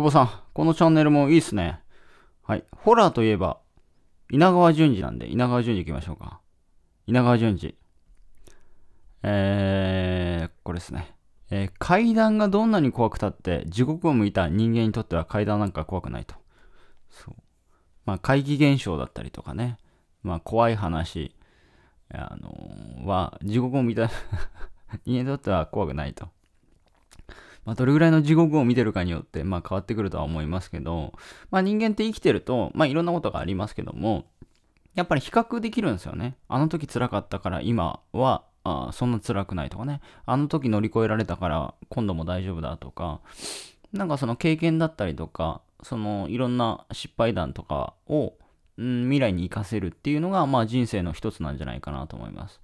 久保さん、このチャンネルもいいっすね。はい。ホラーといえば、稲川淳二なんで、稲川淳二行きましょうか。稲川淳二。えー、これですね。えー、階段がどんなに怖くたって、地獄を向いた人間にとっては階段なんか怖くないと。そう。まあ、怪奇現象だったりとかね。まあ、怖い話、あのー、は、地獄を見た 人間にとっては怖くないと。まあ、どれぐらいの地獄を見てるかによって、まあ、変わってくるとは思いますけど、まあ、人間って生きてると、まあ、いろんなことがありますけども、やっぱり比較できるんですよね。あの時辛かったから今はあそんな辛くないとかね。あの時乗り越えられたから今度も大丈夫だとか、なんかその経験だったりとか、そのいろんな失敗談とかを、うん、未来に生かせるっていうのが、まあ人生の一つなんじゃないかなと思います。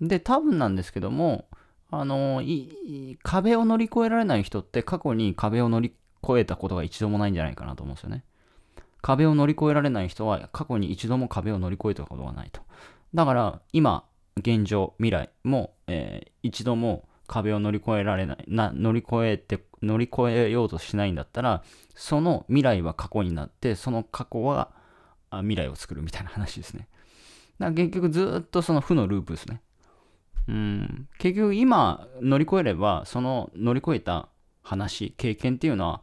で、多分なんですけども、あの壁を乗り越えられない人って過去に壁を乗り越えたことが一度もないんじゃないかなと思うんですよね。壁を乗り越えられない人は過去に一度も壁を乗り越えたことがないと。だから今、現状、未来も、えー、一度も壁を乗り越えられないな、乗り越えて、乗り越えようとしないんだったら、その未来は過去になって、その過去は未来を作るみたいな話ですね。だから結局ずっとその負のループですね。うん、結局今乗り越えればその乗り越えた話経験っていうのは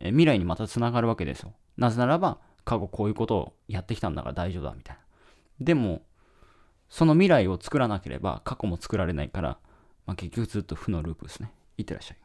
未来にまたつながるわけですよなぜならば過去こういうことをやってきたんだから大丈夫だみたいなでもその未来を作らなければ過去も作られないから、まあ、結局ずっと負のループですねいってらっしゃい